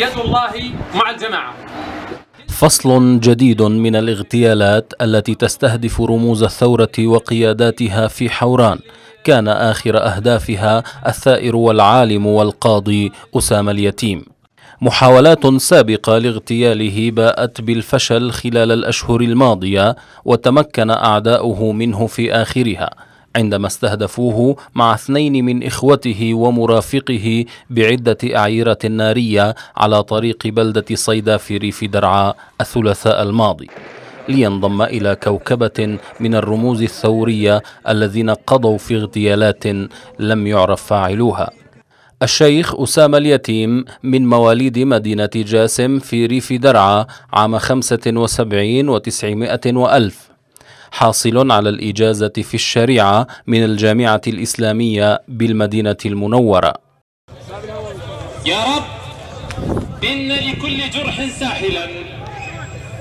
يد الله مع الجماعة فصل جديد من الاغتيالات التي تستهدف رموز الثورة وقياداتها في حوران كان آخر أهدافها الثائر والعالم والقاضي أسامة اليتيم محاولات سابقة لاغتياله باءت بالفشل خلال الأشهر الماضية وتمكن أعداؤه منه في آخرها عندما استهدفوه مع اثنين من إخوته ومرافقه بعدة أعيرة نارية على طريق بلدة صيدا في ريف درعا الثلاثاء الماضي لينضم إلى كوكبة من الرموز الثورية الذين قضوا في اغتيالات لم يعرف فاعلوها الشيخ أسامة اليتيم من مواليد مدينة جاسم في ريف درعا عام 75 و900 وألف حاصل على الإجازة في الشريعة من الجامعة الإسلامية بالمدينة المنورة يا رب إن لكل جرح ساحلا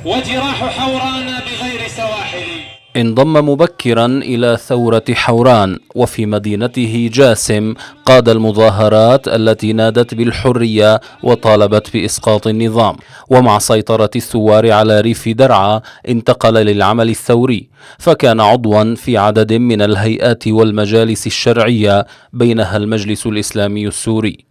وجراح حورانا بغير سواحل انضم مبكرا إلى ثورة حوران وفي مدينته جاسم قاد المظاهرات التي نادت بالحرية وطالبت بإسقاط النظام ومع سيطرة الثوار على ريف درعا انتقل للعمل الثوري فكان عضوا في عدد من الهيئات والمجالس الشرعية بينها المجلس الإسلامي السوري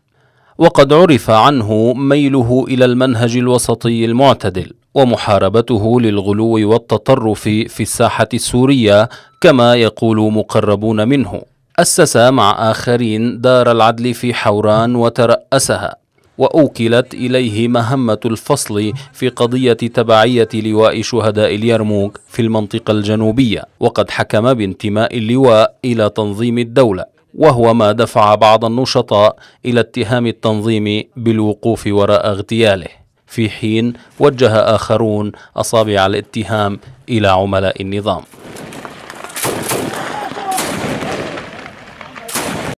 وقد عرف عنه ميله إلى المنهج الوسطي المعتدل ومحاربته للغلو والتطرف في الساحة السورية كما يقول مقربون منه أسس مع آخرين دار العدل في حوران وترأسها وأوكلت إليه مهمة الفصل في قضية تبعية لواء شهداء اليرموك في المنطقة الجنوبية وقد حكم بانتماء اللواء إلى تنظيم الدولة وهو ما دفع بعض النشطاء إلى اتهام التنظيم بالوقوف وراء اغتياله في حين وجه آخرون أصابع الاتهام إلى عملاء النظام